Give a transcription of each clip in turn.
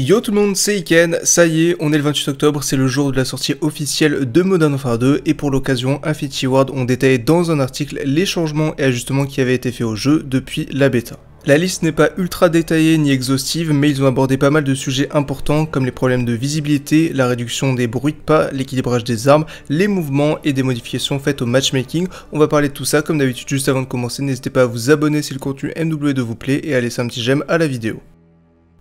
Yo tout le monde, c'est Iken, ça y est, on est le 28 octobre, c'est le jour de la sortie officielle de Modern Warfare 2 et pour l'occasion, Affinity Ward ont détaillé dans un article les changements et ajustements qui avaient été faits au jeu depuis la bêta. La liste n'est pas ultra détaillée ni exhaustive, mais ils ont abordé pas mal de sujets importants comme les problèmes de visibilité, la réduction des bruits de pas, l'équilibrage des armes, les mouvements et des modifications faites au matchmaking. On va parler de tout ça comme d'habitude juste avant de commencer, n'hésitez pas à vous abonner si le contenu MW2 vous plaît et à laisser un petit j'aime à la vidéo.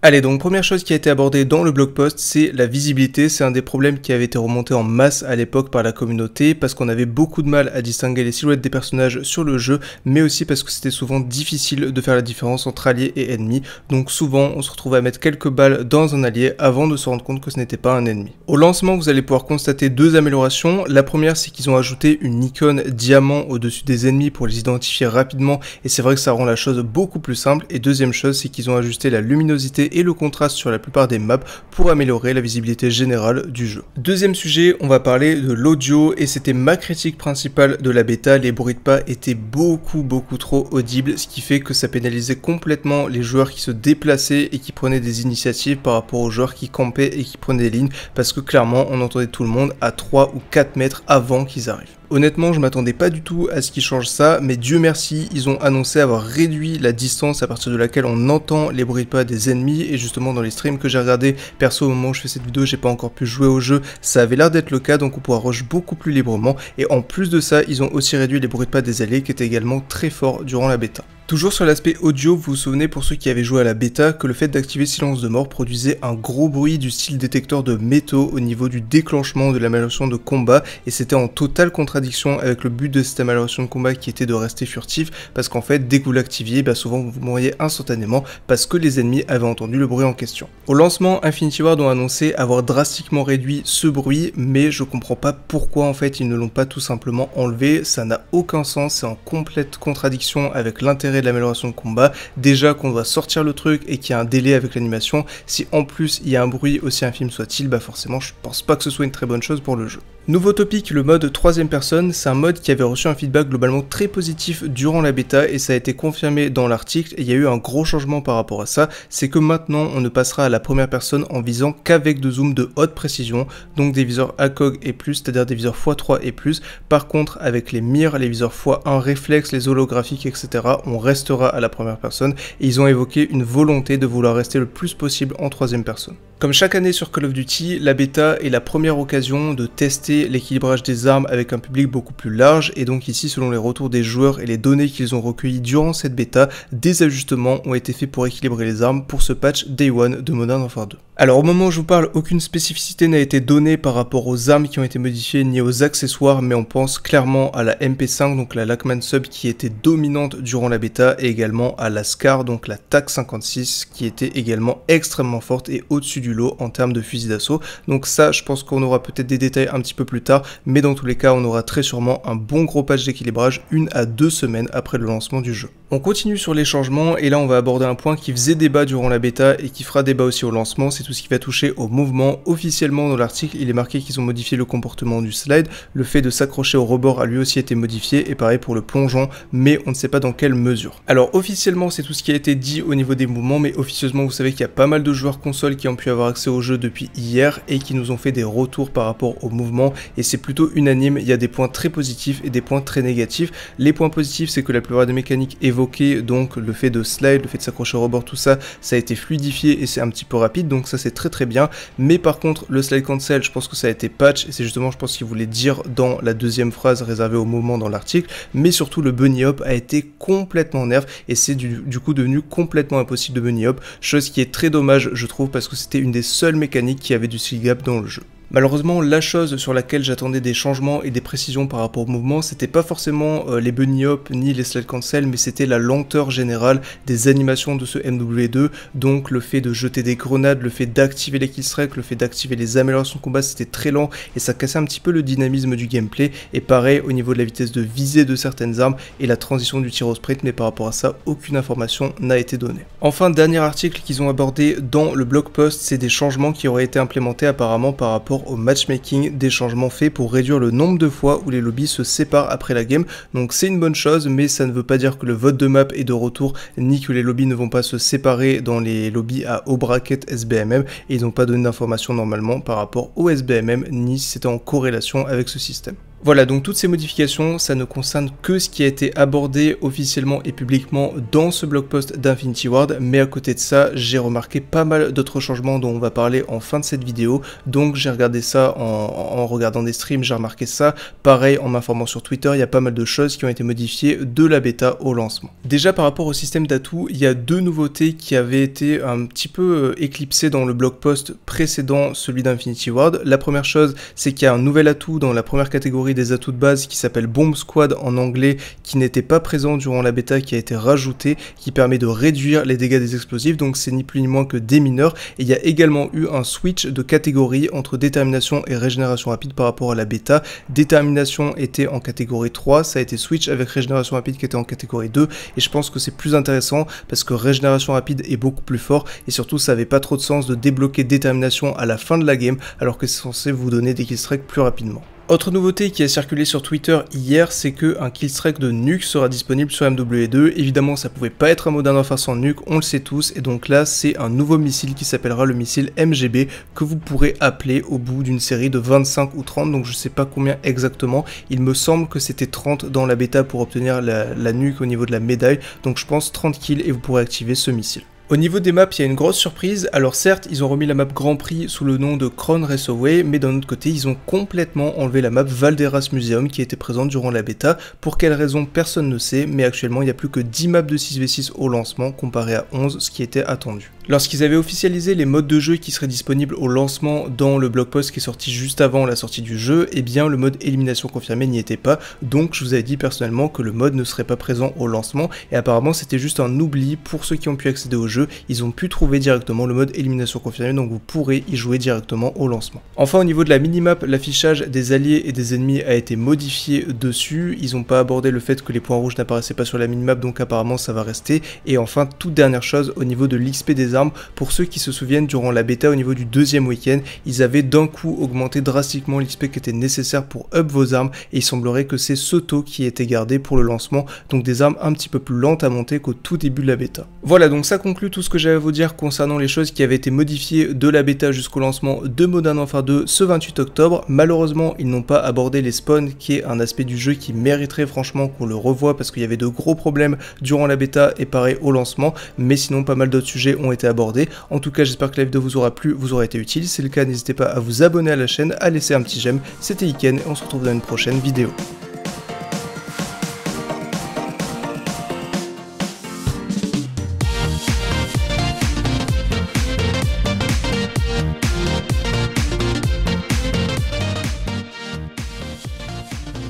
Allez, donc première chose qui a été abordée dans le blog post, c'est la visibilité. C'est un des problèmes qui avait été remonté en masse à l'époque par la communauté parce qu'on avait beaucoup de mal à distinguer les silhouettes des personnages sur le jeu, mais aussi parce que c'était souvent difficile de faire la différence entre alliés et ennemis. Donc souvent, on se retrouvait à mettre quelques balles dans un allié avant de se rendre compte que ce n'était pas un ennemi. Au lancement, vous allez pouvoir constater deux améliorations. La première, c'est qu'ils ont ajouté une icône diamant au-dessus des ennemis pour les identifier rapidement et c'est vrai que ça rend la chose beaucoup plus simple. Et deuxième chose, c'est qu'ils ont ajusté la luminosité et le contraste sur la plupart des maps pour améliorer la visibilité générale du jeu. Deuxième sujet, on va parler de l'audio et c'était ma critique principale de la bêta, les bruits de pas étaient beaucoup beaucoup trop audibles, ce qui fait que ça pénalisait complètement les joueurs qui se déplaçaient et qui prenaient des initiatives par rapport aux joueurs qui campaient et qui prenaient des lignes parce que clairement on entendait tout le monde à 3 ou 4 mètres avant qu'ils arrivent. Honnêtement, je m'attendais pas du tout à ce qu'ils changent ça, mais Dieu merci, ils ont annoncé avoir réduit la distance à partir de laquelle on entend les bruits de pas des ennemis, et justement dans les streams que j'ai regardé, perso au moment où je fais cette vidéo, j'ai pas encore pu jouer au jeu, ça avait l'air d'être le cas, donc on pourra rush beaucoup plus librement, et en plus de ça, ils ont aussi réduit les bruits de pas des alliés qui étaient également très forts durant la bêta. Toujours sur l'aspect audio, vous vous souvenez pour ceux qui avaient joué à la bêta que le fait d'activer Silence de mort produisait un gros bruit du style détecteur de métaux au niveau du déclenchement de l'amélioration de combat et c'était en totale contradiction avec le but de cette amélioration de combat qui était de rester furtif parce qu'en fait dès que vous l'activiez, bah, souvent vous mouriez instantanément parce que les ennemis avaient entendu le bruit en question. Au lancement, Infinity Ward ont annoncé avoir drastiquement réduit ce bruit mais je comprends pas pourquoi en fait ils ne l'ont pas tout simplement enlevé, ça n'a aucun sens, c'est en complète contradiction avec l'intérêt de l'amélioration de combat, déjà qu'on doit sortir le truc et qu'il y a un délai avec l'animation, si en plus il y a un bruit aussi infime soit-il, bah forcément je pense pas que ce soit une très bonne chose pour le jeu. Nouveau topic, le mode troisième personne, c'est un mode qui avait reçu un feedback globalement très positif durant la bêta et ça a été confirmé dans l'article et il y a eu un gros changement par rapport à ça, c'est que maintenant on ne passera à la première personne en visant qu'avec de zooms de haute précision, donc des viseurs ACOG et plus, c'est-à-dire des viseurs x3 et plus. Par contre avec les mires, les viseurs x1, réflexes, les holographiques, etc., on restera à la première personne et ils ont évoqué une volonté de vouloir rester le plus possible en troisième personne. Comme chaque année sur Call of Duty, la bêta est la première occasion de tester l'équilibrage des armes avec un public beaucoup plus large et donc ici selon les retours des joueurs et les données qu'ils ont recueillies durant cette bêta, des ajustements ont été faits pour équilibrer les armes pour ce patch Day 1 de Modern Warfare 2. Alors au moment où je vous parle, aucune spécificité n'a été donnée par rapport aux armes qui ont été modifiées ni aux accessoires mais on pense clairement à la MP5 donc la Lachman Sub qui était dominante durant la bêta et également à la SCAR donc la TAC 56 qui était également extrêmement forte et au-dessus du lot en termes de fusil d'assaut. Donc ça, je pense qu'on aura peut-être des détails un petit peu plus tard, mais dans tous les cas, on aura très sûrement un bon gros patch d'équilibrage une à deux semaines après le lancement du jeu. On continue sur les changements, et là on va aborder un point qui faisait débat durant la bêta et qui fera débat aussi au lancement, c'est tout ce qui va toucher au mouvement. Officiellement dans l'article, il est marqué qu'ils ont modifié le comportement du slide, le fait de s'accrocher au rebord a lui aussi été modifié, et pareil pour le plongeon, mais on ne sait pas dans quelle mesure. Alors officiellement, c'est tout ce qui a été dit au niveau des mouvements, mais officieusement, vous savez qu'il y a pas mal de joueurs console qui ont pu avoir accès au jeu depuis hier et qui nous ont fait des retours par rapport au mouvement et c'est plutôt unanime, il y a des points très positifs et des points très négatifs. Les points positifs c'est que la plupart des mécaniques évoquées, donc le fait de slide, le fait de s'accrocher au rebord, tout ça, ça a été fluidifié et c'est un petit peu rapide donc ça c'est très très bien. Mais par contre le slide cancel je pense que ça a été patch c'est justement je pense qu'il voulait dire dans la deuxième phrase réservée au moment dans l'article mais surtout le bunny hop a été complètement nerf et c'est du, coup devenu complètement impossible de bunny hop chose qui est très dommage je trouve parce que c'était une une des seules mécaniques qui avait du skill dans le jeu. Malheureusement, la chose sur laquelle j'attendais des changements et des précisions par rapport au mouvement, c'était pas forcément euh, les bunny hop ni les slide cancel, mais c'était la lenteur générale des animations de ce MW2. Donc le fait de jeter des grenades, le fait d'activer les killstreaks, le fait d'activer les améliorations de combat, c'était très lent et ça cassait un petit peu le dynamisme du gameplay. Et pareil au niveau de la vitesse de visée de certaines armes et la transition du tir au sprint, mais par rapport à ça, aucune information n'a été donnée. Enfin, dernier article qu'ils ont abordé dans le blog post, c'est des changements qui auraient été implémentés apparemment par rapport au matchmaking, des changements faits pour réduire le nombre de fois où les lobbies se séparent après la game. Donc c'est une bonne chose, mais ça ne veut pas dire que le vote de map est de retour, ni que les lobbies ne vont pas se séparer dans les lobbies à haut bracket SBMM. Et ils n'ont pas donné d'informations normalement par rapport au SBMM, ni si c'était en corrélation avec ce système. Voilà, donc toutes ces modifications, ça ne concerne que ce qui a été abordé officiellement et publiquement dans ce blog post d'Infinity Ward, mais à côté de ça, j'ai remarqué pas mal d'autres changements dont on va parler en fin de cette vidéo, donc j'ai regardé ça en, regardant des streams, j'ai remarqué ça, pareil en m'informant sur Twitter, il y a pas mal de choses qui ont été modifiées de la bêta au lancement. Déjà par rapport au système d'atout, il y a deux nouveautés qui avaient été un petit peu euh, éclipsées dans le blog post précédent, celui d'Infinity Ward. La première chose, c'est qu'il y a un nouvel atout dans la première catégorie des atouts de base qui s'appelle Bomb Squad en anglais, qui n'était pas présent durant la bêta, qui a été rajouté qui permet de réduire les dégâts des explosifs, donc c'est ni plus ni moins que des mineurs. Et il y a également eu un switch de catégorie entre détermination et régénération rapide par rapport à la bêta. Détermination était en catégorie 3, ça a été switch avec régénération rapide qui était en catégorie 2, et je pense que c'est plus intéressant parce que régénération rapide est beaucoup plus fort, et surtout ça avait pas trop de sens de débloquer détermination à la fin de la game alors que c'est censé vous donner des killstrikes plus rapidement. Autre nouveauté qui a circulé sur Twitter hier, c'est que un killstrike de nuke sera disponible sur MW2. Évidemment, ça pouvait pas être un Modern Warfare sans nuke, on le sait tous, et donc là, c'est un nouveau missile qui s'appellera le missile MGB que vous pourrez appeler au bout d'une série de 25 ou 30, donc je sais pas combien exactement. Il me semble que c'était 30 dans la bêta pour obtenir la, la nuque au niveau de la médaille, donc je pense 30 kills et vous pourrez activer ce missile. Au niveau des maps, il y a une grosse surprise. Alors certes, ils ont remis la map Grand Prix sous le nom de Crown Away mais d'un autre côté, ils ont complètement enlevé la map Valderas Museum qui était présente durant la bêta. Pour quelle raison, personne ne sait, mais actuellement, il n'y a plus que 10 maps de 6v6 au lancement comparé à 11, ce qui était attendu. Lorsqu'ils avaient officialisé les modes de jeu qui seraient disponibles au lancement dans le blog post qui est sorti juste avant la sortie du jeu, eh bien le mode élimination confirmée n'y était pas, donc je vous avais dit personnellement que le mode ne serait pas présent au lancement, et apparemment c'était juste un oubli pour ceux qui ont pu accéder au jeu, ils ont pu trouver directement le mode élimination confirmée, donc vous pourrez y jouer directement au lancement. Enfin au niveau de la minimap, l'affichage des alliés et des ennemis a été modifié dessus, ils n'ont pas abordé le fait que les points rouges n'apparaissaient pas sur la minimap, donc apparemment ça va rester, et enfin toute dernière chose au niveau de l'XP des pour ceux qui se souviennent, durant la bêta au niveau du deuxième week-end, ils avaient d'un coup augmenté drastiquement l'XP qui était nécessaire pour up vos armes et il semblerait que c'est ce taux qui était gardé pour le lancement, donc des armes un petit peu plus lentes à monter qu'au tout début de la bêta. Voilà donc ça conclut tout ce que j'avais à vous dire concernant les choses qui avaient été modifiées de la bêta jusqu'au lancement de Modern Warfare 2 ce 28 octobre. Malheureusement, ils n'ont pas abordé les spawns qui est un aspect du jeu qui mériterait franchement qu'on le revoie parce qu'il y avait de gros problèmes durant la bêta et pareil au lancement, mais sinon pas mal d'autres sujets ont été abordé En tout cas, j'espère que la vidéo vous aura plu, vous aura été utile. Si c'est le cas, n'hésitez pas à vous abonner à la chaîne, à laisser un petit j'aime. C'était Iken et on se retrouve dans une prochaine vidéo.